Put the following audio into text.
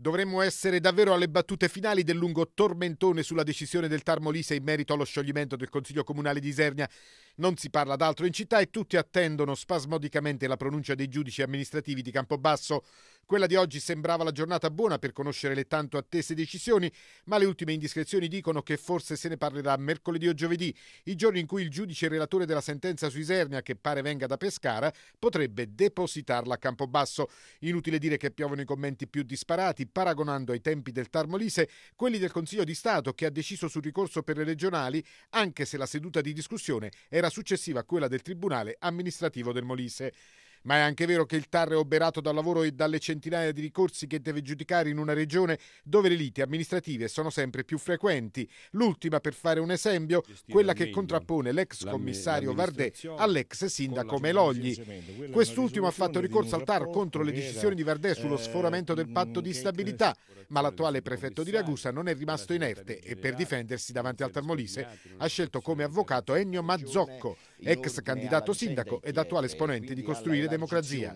Dovremmo essere davvero alle battute finali del lungo tormentone sulla decisione del Tarmolise in merito allo scioglimento del Consiglio Comunale di Isernia. Non si parla d'altro in città e tutti attendono spasmodicamente la pronuncia dei giudici amministrativi di Campobasso quella di oggi sembrava la giornata buona per conoscere le tanto attese decisioni, ma le ultime indiscrezioni dicono che forse se ne parlerà mercoledì o giovedì, i giorni in cui il giudice relatore della sentenza su Isernia, che pare venga da Pescara, potrebbe depositarla a Campobasso. Inutile dire che piovono i commenti più disparati, paragonando ai tempi del Tarmolise quelli del Consiglio di Stato che ha deciso sul ricorso per le regionali, anche se la seduta di discussione era successiva a quella del Tribunale amministrativo del Molise ma è anche vero che il TAR è oberato dal lavoro e dalle centinaia di ricorsi che deve giudicare in una regione dove le liti amministrative sono sempre più frequenti. L'ultima, per fare un esempio, quella che contrappone l'ex commissario Vardè all'ex sindaco Melogli. Quest'ultimo ha fatto ricorso al TAR contro le decisioni di Vardè sullo eh, sforamento del patto di stabilità, ma l'attuale prefetto di Ragusa non è rimasto inerte e per difendersi davanti al Tarmolise ha scelto come avvocato Ennio Mazzocco, ex candidato sindaco ed attuale esponente di Costruire Democrazia.